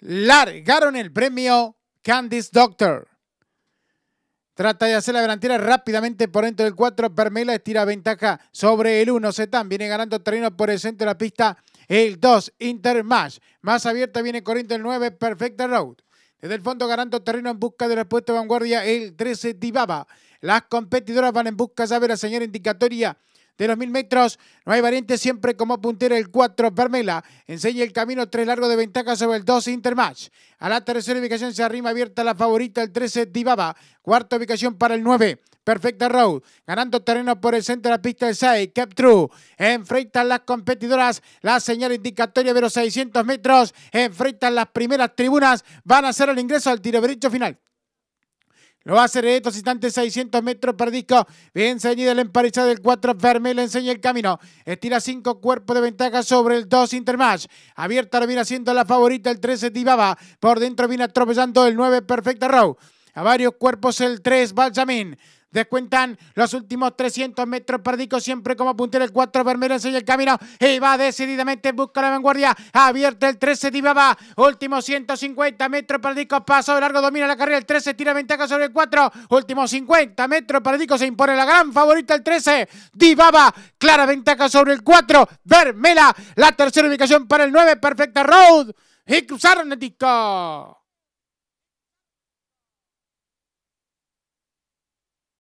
largaron el premio Candice Doctor. Trata de hacer la garantía rápidamente por dentro del 4. Permela estira ventaja sobre el 1. Zetan viene ganando terreno por el centro de la pista. El 2, Intermash. Más abierta viene corriendo el 9, Perfecta Road. Desde el fondo ganando terreno en busca de respuesta de vanguardia, el 13, Dibaba. Las competidoras van en busca, ya ve la señal indicatoria de los 1000 metros. No hay variante siempre como puntera. el 4 Vermela. Enseña el camino Tres largo de ventaja sobre el 2 Intermatch. A la tercera ubicación se arrima abierta la favorita el 13 divaba Cuarta ubicación para el 9. Perfecta Road, ganando terreno por el centro de la pista el 6, Cap True. Enfrentan las competidoras, la señal indicatoria de los 600 metros. Enfrentan las primeras tribunas, van a hacer el ingreso al tiro derecho final. Lo va a hacer estos instantes 600 metros perdidos. disco. Bien ceñida la emparejada del 4 le enseña el camino. Estira cinco cuerpos de ventaja sobre el 2 Intermatch. Abierta lo viene haciendo la favorita el 13 Dibaba. Por dentro viene atropellando el 9 Perfecta Row. A varios cuerpos el 3 Balsamín. Descuentan los últimos 300 metros perdico siempre como puntero el 4 Bermela enseña el camino. Y va decididamente busca la vanguardia. Abierta el 13 Dibaba. Último 150 metros perdico. Paso de largo domina la carrera. El 13 tira ventaja sobre el 4. Último 50 metros perdico. Se impone la gran favorita el 13. Dibaba. Clara ventaja sobre el 4. Vermela. La tercera ubicación para el 9. Perfecta Road. Y cruzaron el